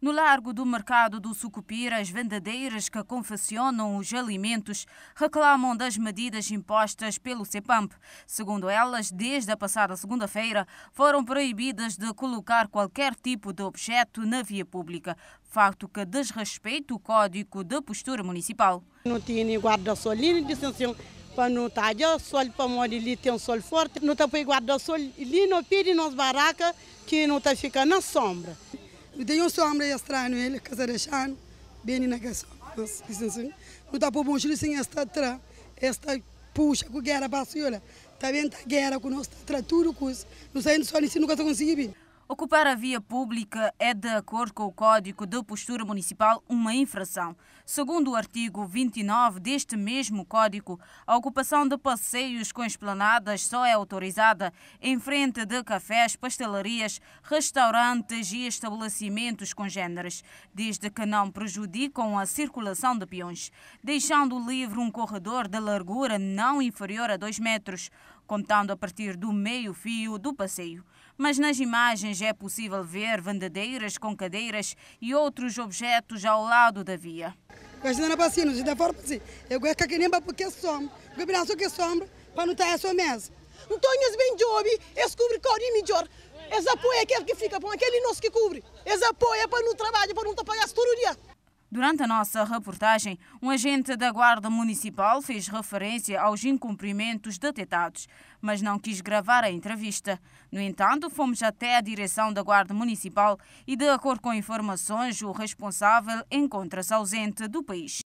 No largo do mercado do Sucupira, as vendadeiras que confeccionam os alimentos reclamam das medidas impostas pelo CEPAMP. Segundo elas, desde a passada segunda-feira, foram proibidas de colocar qualquer tipo de objeto na via pública, facto que desrespeita o Código de Postura Municipal. Não tinha guarda-sol, nem distinção para não tá estar sol, para morrer ali tem um sol forte, não está para guarda-sol, ali não pede nas barracas que não está ficando na sombra. Videyon so amre yastra anu el kazareshan bem na casa. No tapo bom chile sem esta tra esta puxa com guerra passiola. Tá vendo tá guerra com nós tá tudo com. Não saindo só não nunca conseguiu. Ocupar a via pública é, de acordo com o Código de Postura Municipal, uma infração. Segundo o artigo 29 deste mesmo Código, a ocupação de passeios com esplanadas só é autorizada em frente de cafés, pastelarias, restaurantes e estabelecimentos congêneres, desde que não prejudicam a circulação de peões, deixando livre um corredor de largura não inferior a 2 metros contando a partir do meio-fio do passeio. Mas nas imagens é possível ver vendadeiras com cadeiras e outros objetos ao lado da via. Gastando para cima, Eu que que para não estar sua mesa. bem melhor. aquele que fica aquele nosso que cobre. Eles apoiam é para não trabalhar, para não pagar Durante a nossa reportagem, um agente da Guarda Municipal fez referência aos incumprimentos detetados, mas não quis gravar a entrevista. No entanto, fomos até a direção da Guarda Municipal e, de acordo com informações, o responsável encontra-se ausente do país.